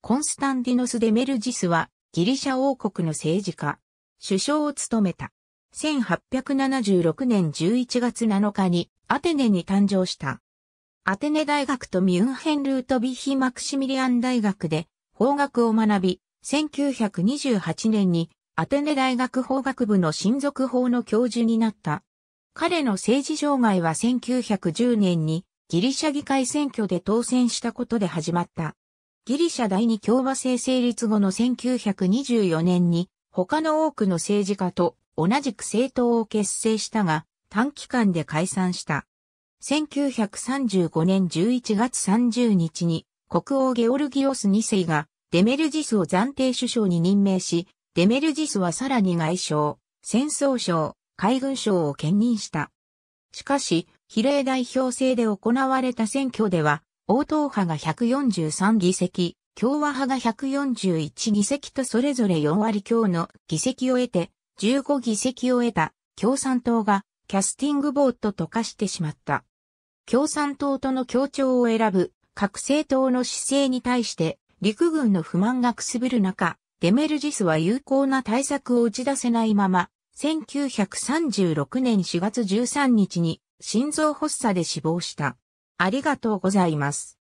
コンスタンディノス・デメルジスはギリシャ王国の政治家、首相を務めた。1876年11月7日にアテネに誕生した。アテネ大学とミュンヘンルートビヒ・マクシミリアン大学で法学を学び、1928年にアテネ大学法学部の親族法の教授になった。彼の政治障害は1910年にギリシャ議会選挙で当選したことで始まった。ギリシャ第二共和制成立後の1924年に他の多くの政治家と同じく政党を結成したが短期間で解散した。1935年11月30日に国王ゲオルギオス2世がデメルジスを暫定首相に任命し、デメルジスはさらに外相、戦争省、海軍省を兼任した。しかし、比例代表制で行われた選挙では、応答派が143議席、共和派が141議席とそれぞれ4割強の議席を得て、15議席を得た共産党がキャスティングボートと化してしまった。共産党との協調を選ぶ各政党の姿勢に対して陸軍の不満がくすぶる中、デメルジスは有効な対策を打ち出せないまま、1936年4月13日に心臓発作で死亡した。ありがとうございます。